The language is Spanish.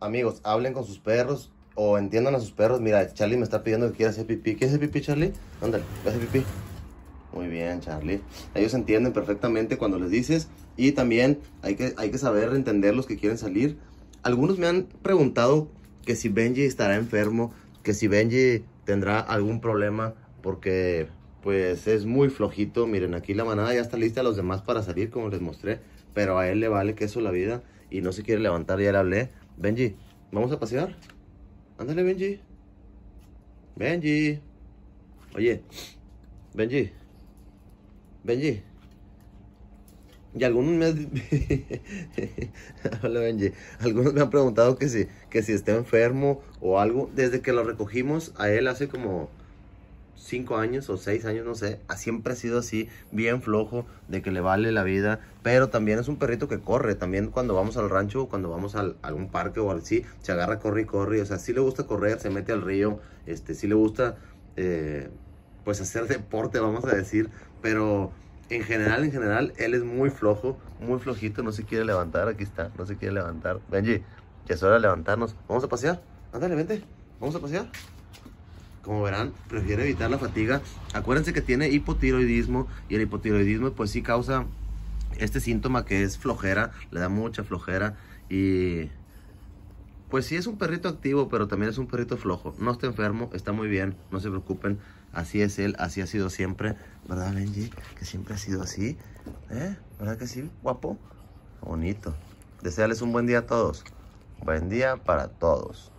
amigos, hablen con sus perros o entiendan a sus perros. Mira, Charlie me está pidiendo que quiera hacer pipí. ¿Quieres hacer pipí, Charlie? Ándale, ve a pipí. Muy bien, Charlie. Ellos entienden perfectamente cuando les dices. Y también hay que, hay que saber entender los que quieren salir. Algunos me han preguntado que si Benji estará enfermo, que si Benji tendrá algún problema porque pues es muy flojito. Miren, aquí la manada ya está lista los demás para salir como les mostré. Pero a él le vale queso la vida y no se quiere levantar, ya le hablé. Benji, ¿vamos a pasear? Ándale, Benji. Benji. Oye, Benji. Benji. Y algunos me, han... Hola, Benji. Algunos me han preguntado que si, que si está enfermo o algo. Desde que lo recogimos a él hace como cinco años o seis años, no sé, ha siempre ha sido así, bien flojo, de que le vale la vida, pero también es un perrito que corre, también cuando vamos al rancho, o cuando vamos al, a algún parque o así, se agarra, corre y corre, o sea, sí le gusta correr, se mete al río, este, sí le gusta, eh, pues hacer deporte, vamos a decir, pero en general, en general, él es muy flojo, muy flojito, no se quiere levantar, aquí está, no se quiere levantar, Benji, ya es hora de levantarnos, vamos a pasear, ándale, vente, vamos a pasear. Como verán, prefiere evitar la fatiga. Acuérdense que tiene hipotiroidismo y el hipotiroidismo pues sí causa este síntoma que es flojera, le da mucha flojera y pues sí es un perrito activo, pero también es un perrito flojo. No está enfermo, está muy bien, no se preocupen. Así es él, así ha sido siempre. ¿Verdad, Benji? Que siempre ha sido así. ¿Eh? ¿Verdad que sí? Guapo. Bonito. Desearles un buen día a todos. Buen día para todos.